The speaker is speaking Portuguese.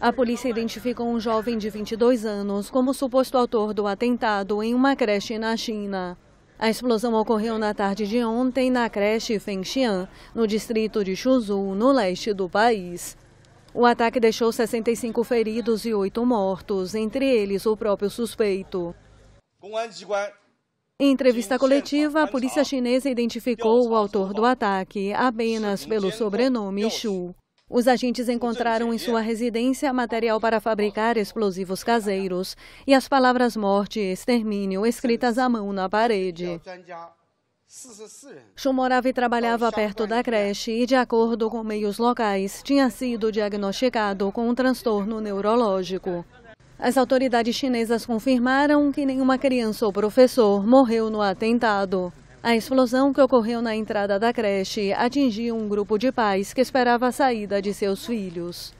A polícia identificou um jovem de 22 anos como suposto autor do atentado em uma creche na China. A explosão ocorreu na tarde de ontem na creche Fengxian, no distrito de Chuzhou, no leste do país. O ataque deixou 65 feridos e 8 mortos, entre eles o próprio suspeito. Em entrevista coletiva, a polícia chinesa identificou o autor do ataque apenas pelo sobrenome Xu. Os agentes encontraram em sua residência material para fabricar explosivos caseiros e as palavras morte e extermínio escritas à mão na parede. Chu morava e trabalhava perto da creche e, de acordo com meios locais, tinha sido diagnosticado com um transtorno neurológico. As autoridades chinesas confirmaram que nenhuma criança ou professor morreu no atentado. A explosão que ocorreu na entrada da creche atingiu um grupo de pais que esperava a saída de seus filhos.